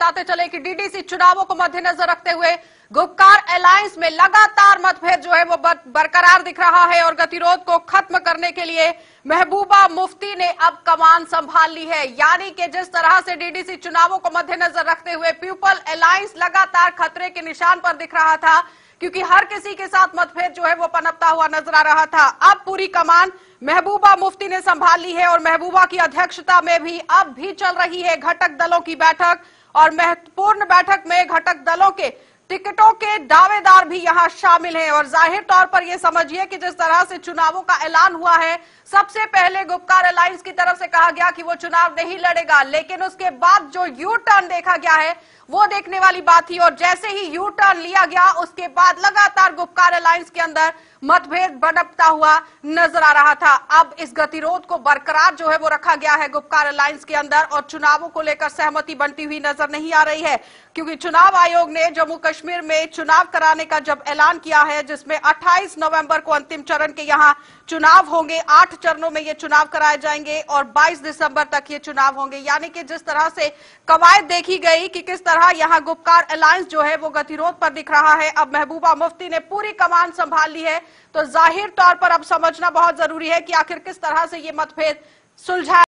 बताते चले कि डीडीसी चुनावों को मद्देनजर रखते हुए गुपकार अलायंस में लगातार मतभेद जो है वो बरकरार दिख रहा है और गतिरोध को खत्म करने के लिए महबूबा मुफ्ती ने अब कमान संभाल ली है यानी कि जिस तरह से डीडीसी चुनावों को मद्देनजर रखते हुए पीपल अलायंस लगातार खतरे के निशान पर दिख रहा था क्योंकि हर किसी के साथ मतभेद जो है वो पनपता हुआ नजर आ रहा था अब पूरी कमान महबूबा मुफ्ती ने संभाल ली है और महबूबा की अध्यक्षता में भी अब भी चल रही है घटक दलों की बैठक और महत्वपूर्ण बैठक में घटक दलों के टिकटों के दावेदार भी यहां शामिल हैं और जाहिर तौर पर यह समझिए कि जिस तरह से चुनावों का ऐलान हुआ है सबसे पहले गुप्कार अलायंस की तरफ से कहा गया कि वो चुनाव नहीं लड़ेगा लेकिन उसके बाद जो यू टर्न देखा गया है वो देखने वाली बात थी और जैसे ही यू टर्न लिया गया उसके बाद लगातार गुप्कार अलायंस के अंदर मतभेद बनपता हुआ नजर आ रहा था अब इस गतिरोध को बरकरार जो है वो रखा गया है गुप्कार अलायंस के अंदर और चुनावों को लेकर सहमति बनती हुई नजर नहीं आ रही है क्योंकि चुनाव आयोग ने जम्मू कश्मीर कश्मीर में चुनाव कराने का जब ऐलान किया है जिसमें 28 नवंबर को अंतिम चरण के यहां चुनाव होंगे आठ चरणों में ये चुनाव कराए जाएंगे और 22 दिसंबर तक ये चुनाव होंगे यानी कि जिस तरह से कवायद देखी गई कि किस तरह यहां गुप्कार अलायंस जो है वो गतिरोध पर दिख रहा है अब महबूबा मुफ्ती ने पूरी कमान संभाल ली है तो जाहिर तौर पर अब समझना बहुत जरूरी है कि आखिर किस तरह से ये मतभेद सुलझाए